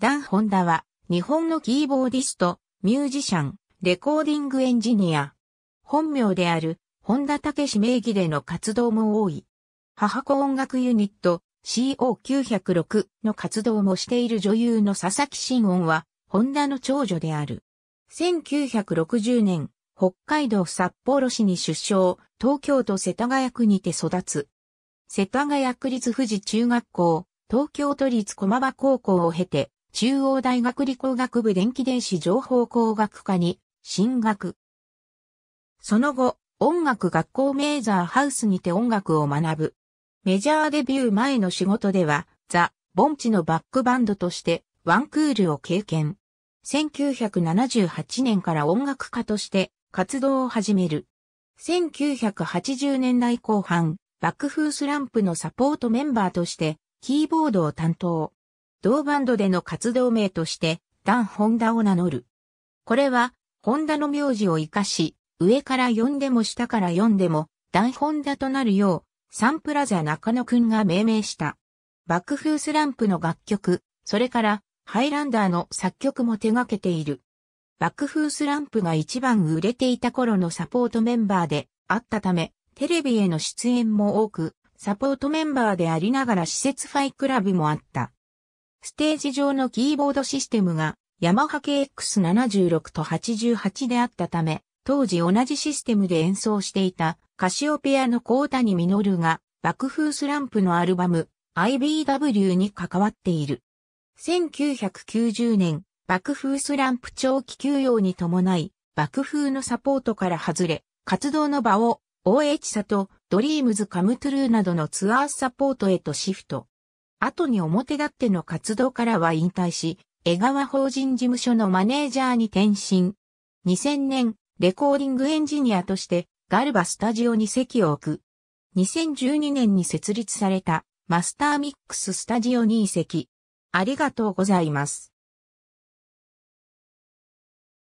ダン・ホンダは、日本のキーボーディスト、ミュージシャン、レコーディングエンジニア。本名である、ホンダ・タケシ名義での活動も多い。母子音楽ユニット、CO906 の活動もしている女優の佐々木真音は、ホンダの長女である。1960年、北海道札幌市に出生、東京都世田谷区にて育つ。世田谷区立富士中学校、東京都立駒場高校を経て、中央大学理工学部電気電子情報工学科に進学。その後、音楽学校メーザーハウスにて音楽を学ぶ。メジャーデビュー前の仕事では、ザ・ボンチのバックバンドとしてワンクールを経験。1978年から音楽家として活動を始める。1980年代後半、爆風スランプのサポートメンバーとしてキーボードを担当。同バンドでの活動名として、ダン・ホンダを名乗る。これは、ホンダの名字を活かし、上から読んでも下から読んでも、ダン・ホンダとなるよう、サンプラザ中野くんが命名した。爆風スランプの楽曲、それから、ハイランダーの作曲も手掛けている。爆風スランプが一番売れていた頃のサポートメンバーであったため、テレビへの出演も多く、サポートメンバーでありながら施設ファイクラブもあった。ステージ上のキーボードシステムがヤマハ KX76 と88であったため、当時同じシステムで演奏していたカシオペアの高谷実が爆風スランプのアルバム IBW に関わっている。1990年、爆風スランプ長期休養に伴い、爆風のサポートから外れ、活動の場を OH さとドリームズカムトゥルーなどのツアーサポートへとシフト。後に表立っての活動からは引退し、江川法人事務所のマネージャーに転身。2000年、レコーディングエンジニアとしてガルバスタジオに席を置く。2012年に設立されたマスターミックススタジオに移籍。ありがとうございます。